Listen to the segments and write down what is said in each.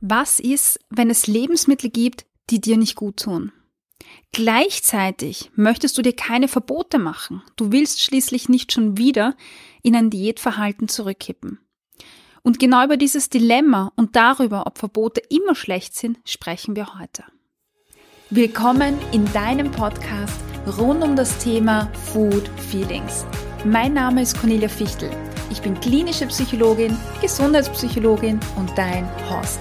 was ist, wenn es Lebensmittel gibt, die dir nicht gut tun? Gleichzeitig möchtest du dir keine Verbote machen. Du willst schließlich nicht schon wieder in ein Diätverhalten zurückkippen. Und genau über dieses Dilemma und darüber, ob Verbote immer schlecht sind, sprechen wir heute. Willkommen in deinem Podcast rund um das Thema Food Feelings. Mein Name ist Cornelia Fichtel. Ich bin klinische Psychologin, Gesundheitspsychologin und dein Host.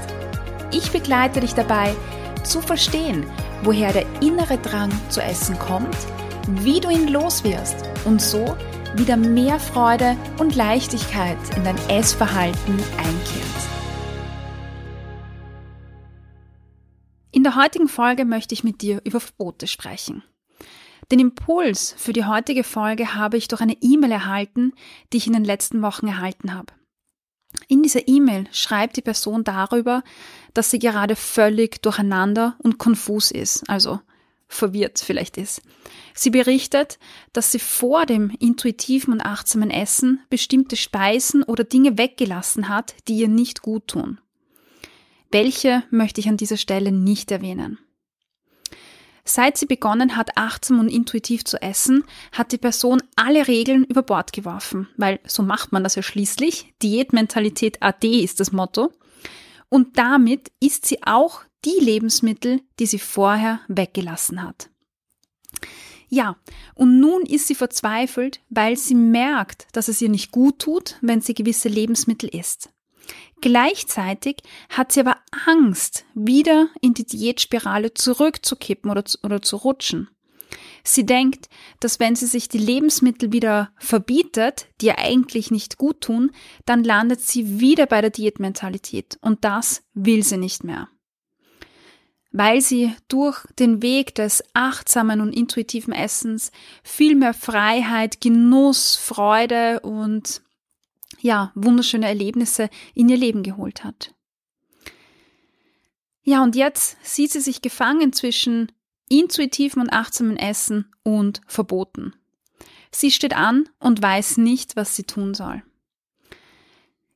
Ich begleite dich dabei zu verstehen, woher der innere Drang zu essen kommt, wie du ihn loswirst und so wieder mehr Freude und Leichtigkeit in dein Essverhalten einkehrt. In der heutigen Folge möchte ich mit dir über Verbote sprechen. Den Impuls für die heutige Folge habe ich durch eine E-Mail erhalten, die ich in den letzten Wochen erhalten habe. In dieser E-Mail schreibt die Person darüber, dass sie gerade völlig durcheinander und konfus ist, also verwirrt vielleicht ist. Sie berichtet, dass sie vor dem intuitiven und achtsamen Essen bestimmte Speisen oder Dinge weggelassen hat, die ihr nicht gut tun. Welche möchte ich an dieser Stelle nicht erwähnen. Seit sie begonnen hat, achtsam und intuitiv zu essen, hat die Person alle Regeln über Bord geworfen, weil so macht man das ja schließlich. Diätmentalität AD ist das Motto. Und damit isst sie auch die Lebensmittel, die sie vorher weggelassen hat. Ja, und nun ist sie verzweifelt, weil sie merkt, dass es ihr nicht gut tut, wenn sie gewisse Lebensmittel isst. Gleichzeitig hat sie aber Angst, wieder in die Diätspirale zurückzukippen oder zu, oder zu rutschen. Sie denkt, dass wenn sie sich die Lebensmittel wieder verbietet, die ja eigentlich nicht gut tun, dann landet sie wieder bei der Diätmentalität und das will sie nicht mehr. Weil sie durch den Weg des achtsamen und intuitiven Essens viel mehr Freiheit, Genuss, Freude und ja, wunderschöne Erlebnisse in ihr Leben geholt hat. Ja, und jetzt sieht sie sich gefangen zwischen intuitivem und achtsamen Essen und verboten. Sie steht an und weiß nicht, was sie tun soll.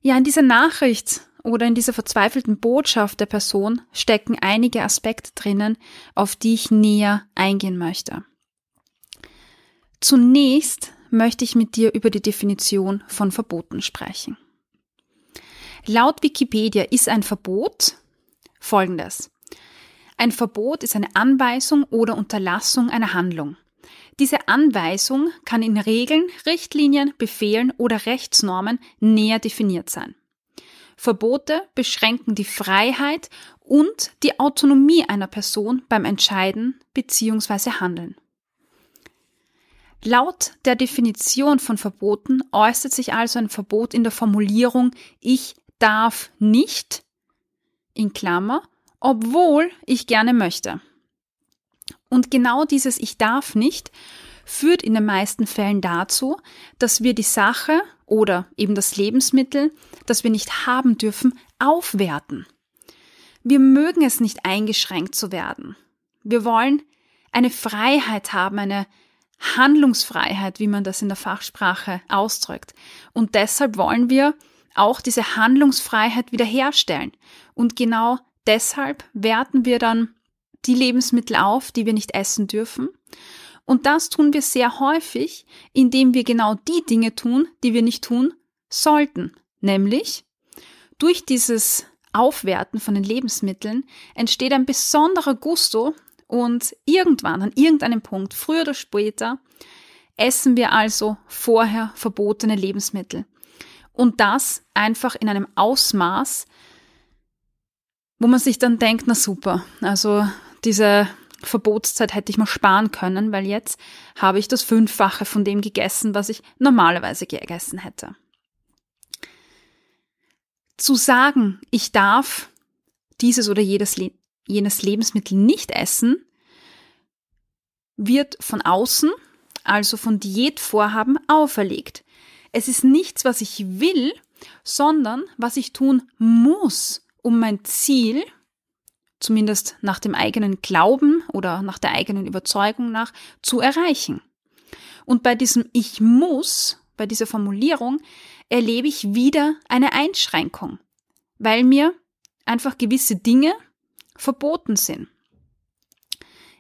Ja, in dieser Nachricht oder in dieser verzweifelten Botschaft der Person stecken einige Aspekte drinnen, auf die ich näher eingehen möchte. Zunächst möchte ich mit dir über die Definition von Verboten sprechen. Laut Wikipedia ist ein Verbot folgendes. Ein Verbot ist eine Anweisung oder Unterlassung einer Handlung. Diese Anweisung kann in Regeln, Richtlinien, Befehlen oder Rechtsnormen näher definiert sein. Verbote beschränken die Freiheit und die Autonomie einer Person beim Entscheiden bzw. Handeln. Laut der Definition von Verboten äußert sich also ein Verbot in der Formulierung ich darf nicht in Klammer, obwohl ich gerne möchte. Und genau dieses Ich darf nicht führt in den meisten Fällen dazu, dass wir die Sache oder eben das Lebensmittel, das wir nicht haben dürfen, aufwerten. Wir mögen es nicht eingeschränkt zu werden. Wir wollen eine Freiheit haben, eine Handlungsfreiheit, wie man das in der Fachsprache ausdrückt. Und deshalb wollen wir auch diese Handlungsfreiheit wiederherstellen. Und genau deshalb werten wir dann die Lebensmittel auf, die wir nicht essen dürfen. Und das tun wir sehr häufig, indem wir genau die Dinge tun, die wir nicht tun sollten. Nämlich durch dieses Aufwerten von den Lebensmitteln entsteht ein besonderer Gusto und irgendwann, an irgendeinem Punkt, früher oder später, essen wir also vorher verbotene Lebensmittel. Und das einfach in einem Ausmaß, wo man sich dann denkt, na super, also diese Verbotszeit hätte ich mal sparen können, weil jetzt habe ich das Fünffache von dem gegessen, was ich normalerweise gegessen hätte. Zu sagen, ich darf dieses oder jedes jenes Lebensmittel nicht essen, wird von außen, also von Diätvorhaben, auferlegt. Es ist nichts, was ich will, sondern was ich tun muss, um mein Ziel, zumindest nach dem eigenen Glauben oder nach der eigenen Überzeugung nach, zu erreichen. Und bei diesem Ich muss, bei dieser Formulierung, erlebe ich wieder eine Einschränkung, weil mir einfach gewisse Dinge, verboten sind.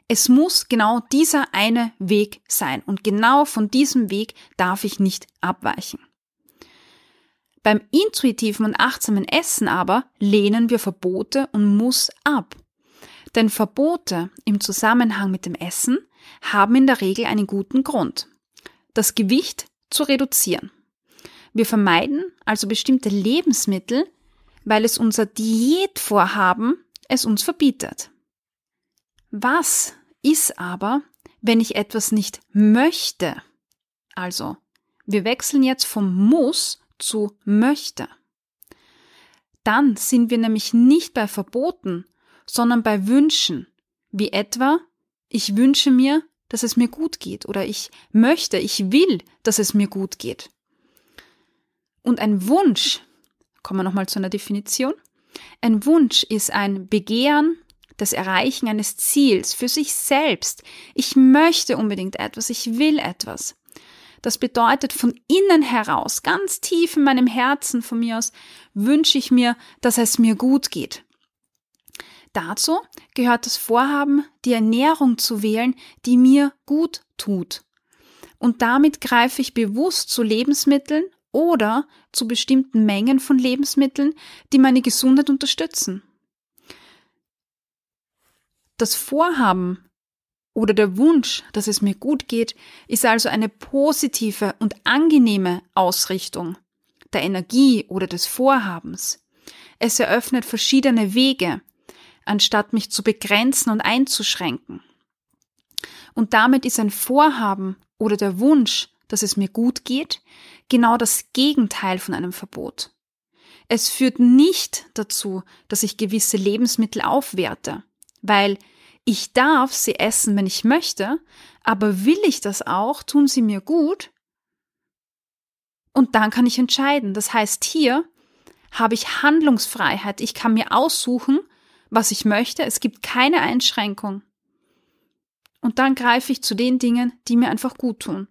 Es muss genau dieser eine Weg sein und genau von diesem Weg darf ich nicht abweichen. Beim intuitiven und achtsamen Essen aber lehnen wir Verbote und Muss ab. Denn Verbote im Zusammenhang mit dem Essen haben in der Regel einen guten Grund. Das Gewicht zu reduzieren. Wir vermeiden also bestimmte Lebensmittel, weil es unser Diätvorhaben es uns verbietet. Was ist aber, wenn ich etwas nicht möchte? Also, wir wechseln jetzt vom muss zu möchte. Dann sind wir nämlich nicht bei Verboten, sondern bei Wünschen, wie etwa ich wünsche mir, dass es mir gut geht oder ich möchte, ich will, dass es mir gut geht. Und ein Wunsch, kommen wir nochmal zu einer Definition, ein Wunsch ist ein Begehren, das Erreichen eines Ziels für sich selbst. Ich möchte unbedingt etwas, ich will etwas. Das bedeutet von innen heraus, ganz tief in meinem Herzen von mir aus, wünsche ich mir, dass es mir gut geht. Dazu gehört das Vorhaben, die Ernährung zu wählen, die mir gut tut. Und damit greife ich bewusst zu Lebensmitteln oder zu bestimmten Mengen von Lebensmitteln, die meine Gesundheit unterstützen. Das Vorhaben oder der Wunsch, dass es mir gut geht, ist also eine positive und angenehme Ausrichtung der Energie oder des Vorhabens. Es eröffnet verschiedene Wege, anstatt mich zu begrenzen und einzuschränken. Und damit ist ein Vorhaben oder der Wunsch, dass es mir gut geht, genau das Gegenteil von einem Verbot. Es führt nicht dazu, dass ich gewisse Lebensmittel aufwerte, weil ich darf sie essen, wenn ich möchte, aber will ich das auch, tun sie mir gut und dann kann ich entscheiden. Das heißt, hier habe ich Handlungsfreiheit. Ich kann mir aussuchen, was ich möchte. Es gibt keine Einschränkung. Und dann greife ich zu den Dingen, die mir einfach gut tun.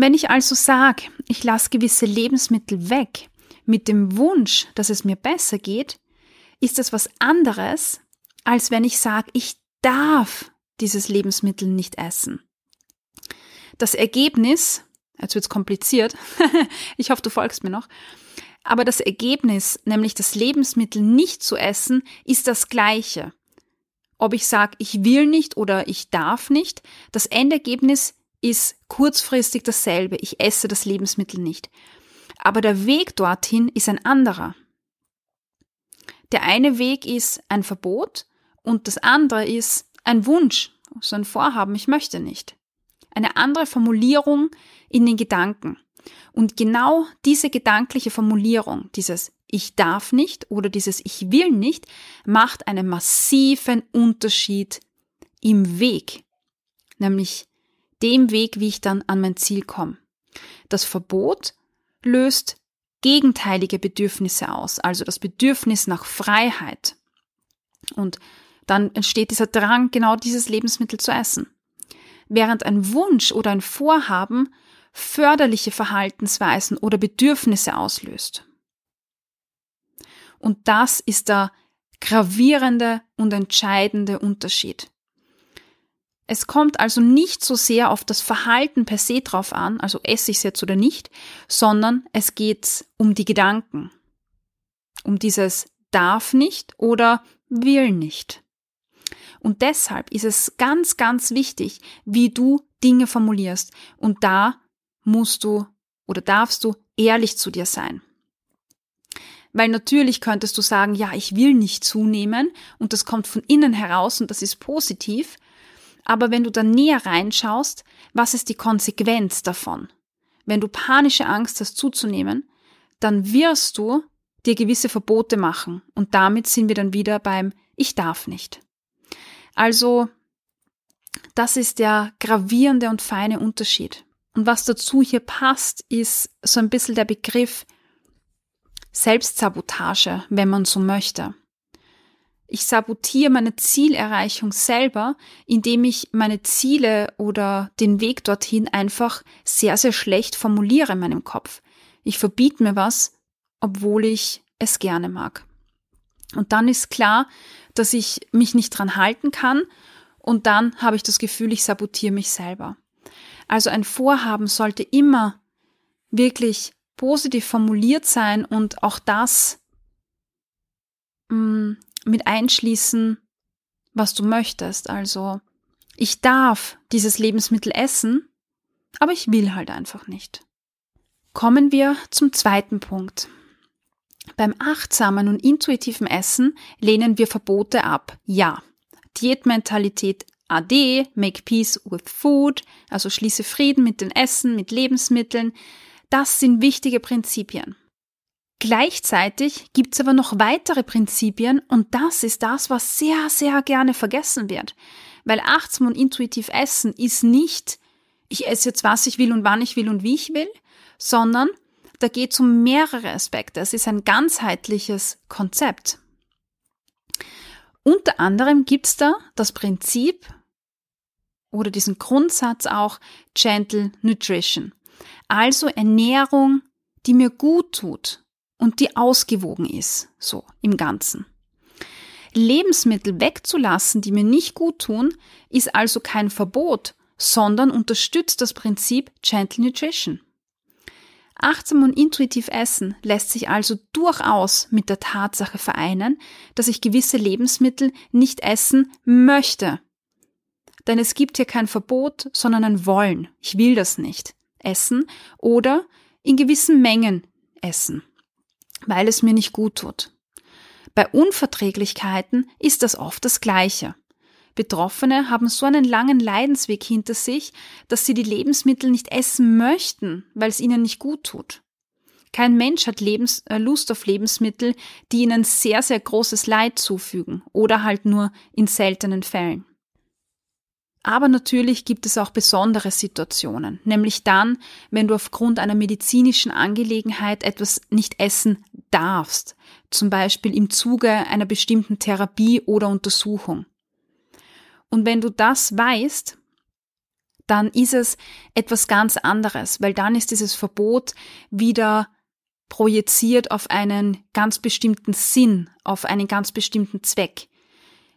Wenn ich also sage, ich lasse gewisse Lebensmittel weg, mit dem Wunsch, dass es mir besser geht, ist das was anderes, als wenn ich sage, ich darf dieses Lebensmittel nicht essen. Das Ergebnis, jetzt wird's kompliziert, ich hoffe, du folgst mir noch, aber das Ergebnis, nämlich das Lebensmittel nicht zu essen, ist das gleiche. Ob ich sage, ich will nicht oder ich darf nicht, das Endergebnis ist kurzfristig dasselbe. Ich esse das Lebensmittel nicht. Aber der Weg dorthin ist ein anderer. Der eine Weg ist ein Verbot und das andere ist ein Wunsch, so ein Vorhaben, ich möchte nicht. Eine andere Formulierung in den Gedanken. Und genau diese gedankliche Formulierung, dieses Ich darf nicht oder dieses Ich will nicht, macht einen massiven Unterschied im Weg. Nämlich dem Weg, wie ich dann an mein Ziel komme. Das Verbot löst gegenteilige Bedürfnisse aus, also das Bedürfnis nach Freiheit. Und dann entsteht dieser Drang, genau dieses Lebensmittel zu essen. Während ein Wunsch oder ein Vorhaben förderliche Verhaltensweisen oder Bedürfnisse auslöst. Und das ist der gravierende und entscheidende Unterschied. Es kommt also nicht so sehr auf das Verhalten per se drauf an, also esse ich es jetzt oder nicht, sondern es geht um die Gedanken. Um dieses darf nicht oder will nicht. Und deshalb ist es ganz, ganz wichtig, wie du Dinge formulierst. Und da musst du oder darfst du ehrlich zu dir sein. Weil natürlich könntest du sagen, ja, ich will nicht zunehmen und das kommt von innen heraus und das ist positiv. Aber wenn du dann näher reinschaust, was ist die Konsequenz davon? Wenn du panische Angst hast zuzunehmen, dann wirst du dir gewisse Verbote machen. Und damit sind wir dann wieder beim Ich darf nicht. Also, das ist der gravierende und feine Unterschied. Und was dazu hier passt, ist so ein bisschen der Begriff Selbstsabotage, wenn man so möchte. Ich sabotiere meine Zielerreichung selber, indem ich meine Ziele oder den Weg dorthin einfach sehr, sehr schlecht formuliere in meinem Kopf. Ich verbiete mir was, obwohl ich es gerne mag. Und dann ist klar, dass ich mich nicht dran halten kann und dann habe ich das Gefühl, ich sabotiere mich selber. Also ein Vorhaben sollte immer wirklich positiv formuliert sein und auch das mh, mm, mit einschließen, was du möchtest. Also, ich darf dieses Lebensmittel essen, aber ich will halt einfach nicht. Kommen wir zum zweiten Punkt. Beim achtsamen und intuitiven Essen lehnen wir Verbote ab. Ja. Diätmentalität AD, make peace with food, also schließe Frieden mit dem Essen, mit Lebensmitteln. Das sind wichtige Prinzipien. Gleichzeitig gibt es aber noch weitere Prinzipien und das ist das, was sehr, sehr gerne vergessen wird. Weil achtsam und intuitiv essen ist nicht, ich esse jetzt, was ich will und wann ich will und wie ich will, sondern da geht es um mehrere Aspekte. Es ist ein ganzheitliches Konzept. Unter anderem gibt es da das Prinzip oder diesen Grundsatz auch Gentle Nutrition. Also Ernährung, die mir gut tut, und die ausgewogen ist, so im Ganzen. Lebensmittel wegzulassen, die mir nicht gut tun, ist also kein Verbot, sondern unterstützt das Prinzip Gentle Nutrition. Achtsam und intuitiv essen lässt sich also durchaus mit der Tatsache vereinen, dass ich gewisse Lebensmittel nicht essen möchte. Denn es gibt hier kein Verbot, sondern ein Wollen. Ich will das nicht essen oder in gewissen Mengen essen weil es mir nicht gut tut. Bei Unverträglichkeiten ist das oft das Gleiche. Betroffene haben so einen langen Leidensweg hinter sich, dass sie die Lebensmittel nicht essen möchten, weil es ihnen nicht gut tut. Kein Mensch hat Lebens äh, Lust auf Lebensmittel, die ihnen sehr, sehr großes Leid zufügen oder halt nur in seltenen Fällen. Aber natürlich gibt es auch besondere Situationen, nämlich dann, wenn du aufgrund einer medizinischen Angelegenheit etwas nicht essen darfst, zum Beispiel im Zuge einer bestimmten Therapie oder Untersuchung. Und wenn du das weißt, dann ist es etwas ganz anderes, weil dann ist dieses Verbot wieder projiziert auf einen ganz bestimmten Sinn, auf einen ganz bestimmten Zweck.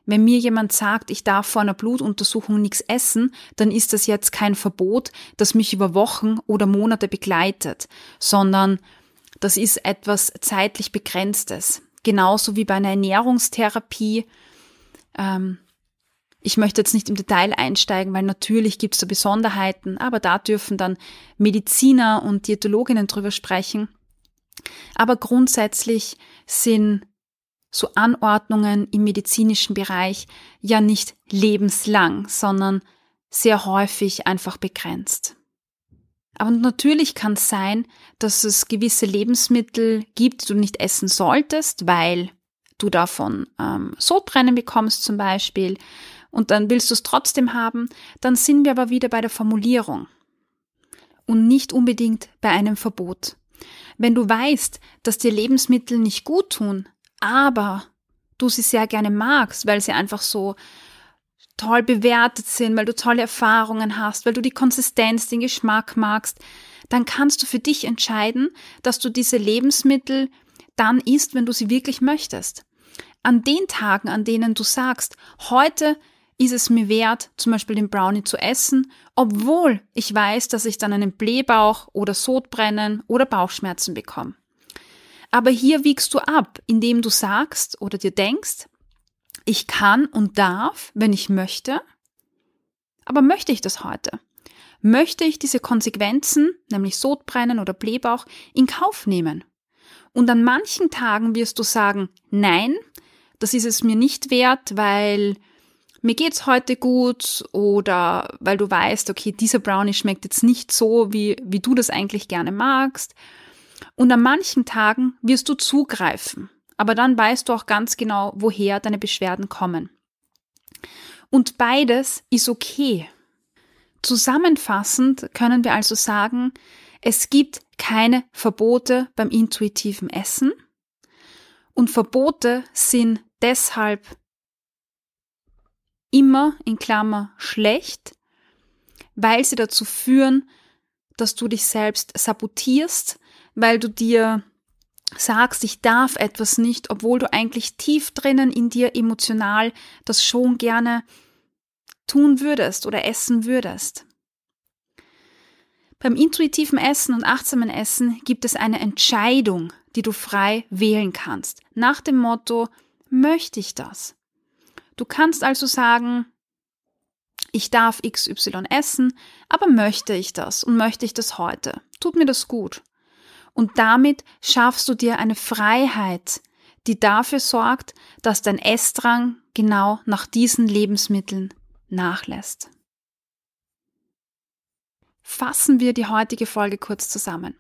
Wenn mir jemand sagt, ich darf vor einer Blutuntersuchung nichts essen, dann ist das jetzt kein Verbot, das mich über Wochen oder Monate begleitet, sondern das ist etwas zeitlich Begrenztes. Genauso wie bei einer Ernährungstherapie. Ähm, ich möchte jetzt nicht im Detail einsteigen, weil natürlich gibt es da Besonderheiten, aber da dürfen dann Mediziner und Diätologinnen drüber sprechen. Aber grundsätzlich sind so Anordnungen im medizinischen Bereich ja nicht lebenslang, sondern sehr häufig einfach begrenzt. Aber natürlich kann es sein, dass es gewisse Lebensmittel gibt, die du nicht essen solltest, weil du davon ähm, Sodbrennen bekommst zum Beispiel und dann willst du es trotzdem haben, dann sind wir aber wieder bei der Formulierung und nicht unbedingt bei einem Verbot. Wenn du weißt, dass dir Lebensmittel nicht gut tun, aber du sie sehr gerne magst, weil sie einfach so toll bewertet sind, weil du tolle Erfahrungen hast, weil du die Konsistenz, den Geschmack magst, dann kannst du für dich entscheiden, dass du diese Lebensmittel dann isst, wenn du sie wirklich möchtest. An den Tagen, an denen du sagst, heute ist es mir wert, zum Beispiel den Brownie zu essen, obwohl ich weiß, dass ich dann einen Blähbauch oder Sodbrennen oder Bauchschmerzen bekomme. Aber hier wiegst du ab, indem du sagst oder dir denkst, ich kann und darf, wenn ich möchte. Aber möchte ich das heute? Möchte ich diese Konsequenzen, nämlich Sodbrennen oder Blähbauch, in Kauf nehmen? Und an manchen Tagen wirst du sagen, nein, das ist es mir nicht wert, weil mir geht's heute gut oder weil du weißt, okay, dieser Brownie schmeckt jetzt nicht so, wie, wie du das eigentlich gerne magst und an manchen Tagen wirst du zugreifen, aber dann weißt du auch ganz genau, woher deine Beschwerden kommen. Und beides ist okay. Zusammenfassend können wir also sagen, es gibt keine Verbote beim intuitiven Essen und Verbote sind deshalb immer in Klammer schlecht, weil sie dazu führen, dass du dich selbst sabotierst, weil du dir sagst, ich darf etwas nicht, obwohl du eigentlich tief drinnen in dir emotional das schon gerne tun würdest oder essen würdest. Beim intuitiven Essen und achtsamen Essen gibt es eine Entscheidung, die du frei wählen kannst, nach dem Motto, möchte ich das? Du kannst also sagen, ich darf XY essen, aber möchte ich das und möchte ich das heute? Tut mir das gut? Und damit schaffst du dir eine Freiheit, die dafür sorgt, dass dein Essdrang genau nach diesen Lebensmitteln nachlässt. Fassen wir die heutige Folge kurz zusammen.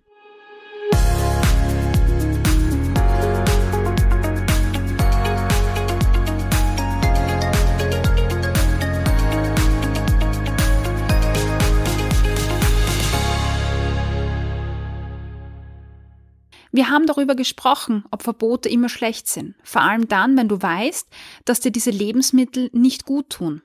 Wir haben darüber gesprochen, ob Verbote immer schlecht sind, vor allem dann, wenn du weißt, dass dir diese Lebensmittel nicht gut tun.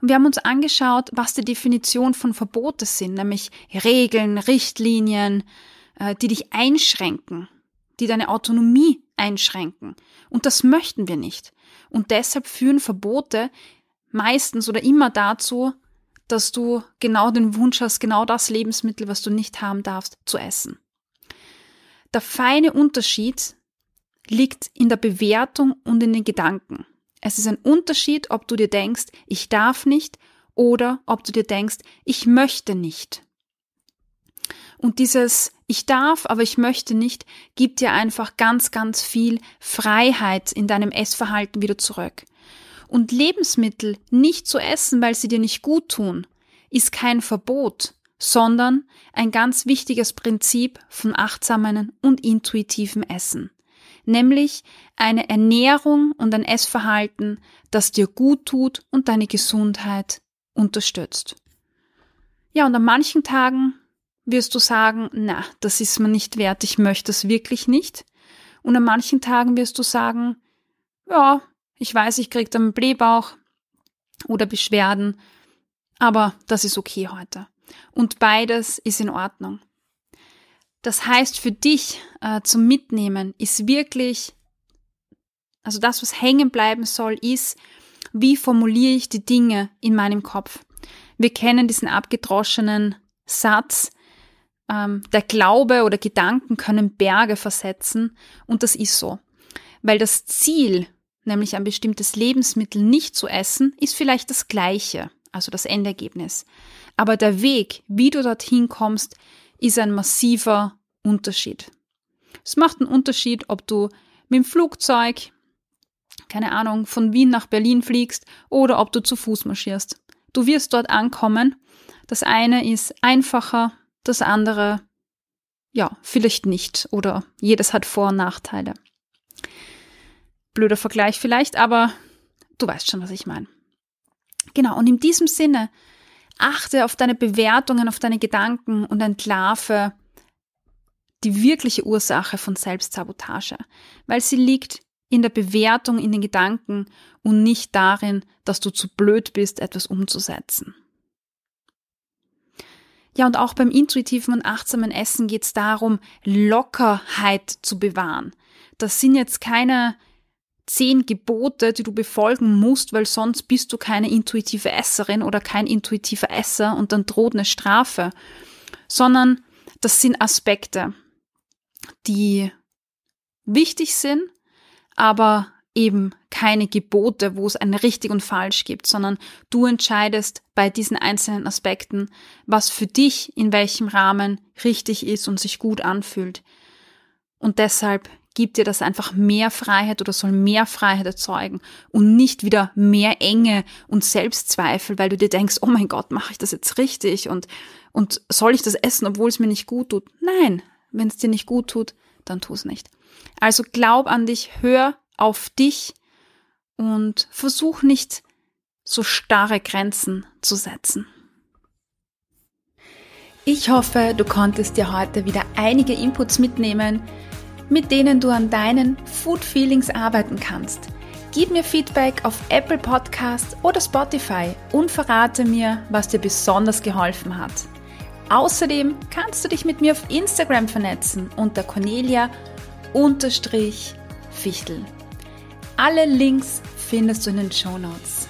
Und wir haben uns angeschaut, was die Definition von Verbote sind, nämlich Regeln, Richtlinien, äh, die dich einschränken, die deine Autonomie einschränken. Und das möchten wir nicht. Und deshalb führen Verbote meistens oder immer dazu, dass du genau den Wunsch hast, genau das Lebensmittel, was du nicht haben darfst, zu essen. Der feine Unterschied liegt in der Bewertung und in den Gedanken. Es ist ein Unterschied, ob du dir denkst, ich darf nicht oder ob du dir denkst, ich möchte nicht. Und dieses Ich darf, aber ich möchte nicht, gibt dir einfach ganz, ganz viel Freiheit in deinem Essverhalten wieder zurück. Und Lebensmittel nicht zu essen, weil sie dir nicht gut tun, ist kein Verbot, sondern ein ganz wichtiges Prinzip von achtsamen und intuitiven Essen, nämlich eine Ernährung und ein Essverhalten, das dir gut tut und deine Gesundheit unterstützt. Ja, und an manchen Tagen wirst du sagen, na, das ist mir nicht wert, ich möchte es wirklich nicht. Und an manchen Tagen wirst du sagen, ja, ich weiß, ich krieg dann Blähbauch oder Beschwerden, aber das ist okay heute. Und beides ist in Ordnung. Das heißt, für dich äh, zum Mitnehmen ist wirklich, also das, was hängen bleiben soll, ist, wie formuliere ich die Dinge in meinem Kopf? Wir kennen diesen abgedroschenen Satz, ähm, der Glaube oder Gedanken können Berge versetzen und das ist so. Weil das Ziel, nämlich ein bestimmtes Lebensmittel nicht zu essen, ist vielleicht das gleiche, also das Endergebnis. Aber der Weg, wie du dorthin kommst, ist ein massiver Unterschied. Es macht einen Unterschied, ob du mit dem Flugzeug, keine Ahnung, von Wien nach Berlin fliegst oder ob du zu Fuß marschierst. Du wirst dort ankommen. Das eine ist einfacher, das andere, ja, vielleicht nicht oder jedes hat Vor- und Nachteile. Blöder Vergleich vielleicht, aber du weißt schon, was ich meine. Genau, und in diesem Sinne Achte auf deine Bewertungen, auf deine Gedanken und entlarve die wirkliche Ursache von Selbstsabotage, weil sie liegt in der Bewertung, in den Gedanken und nicht darin, dass du zu blöd bist, etwas umzusetzen. Ja, und auch beim intuitiven und achtsamen Essen geht es darum, Lockerheit zu bewahren. Das sind jetzt keine zehn Gebote, die du befolgen musst, weil sonst bist du keine intuitive Esserin oder kein intuitiver Esser und dann droht eine Strafe, sondern das sind Aspekte, die wichtig sind, aber eben keine Gebote, wo es ein richtig und falsch gibt, sondern du entscheidest bei diesen einzelnen Aspekten, was für dich in welchem Rahmen richtig ist und sich gut anfühlt. Und deshalb gibt dir das einfach mehr Freiheit oder soll mehr Freiheit erzeugen und nicht wieder mehr Enge und Selbstzweifel, weil du dir denkst, oh mein Gott, mache ich das jetzt richtig und, und soll ich das essen, obwohl es mir nicht gut tut? Nein, wenn es dir nicht gut tut, dann tu es nicht. Also glaub an dich, hör auf dich und versuch nicht so starre Grenzen zu setzen. Ich hoffe, du konntest dir heute wieder einige Inputs mitnehmen, mit denen du an deinen Food Feelings arbeiten kannst. Gib mir Feedback auf Apple Podcasts oder Spotify und verrate mir, was dir besonders geholfen hat. Außerdem kannst du dich mit mir auf Instagram vernetzen unter Cornelia-Fichtel. Alle Links findest du in den Show Notes.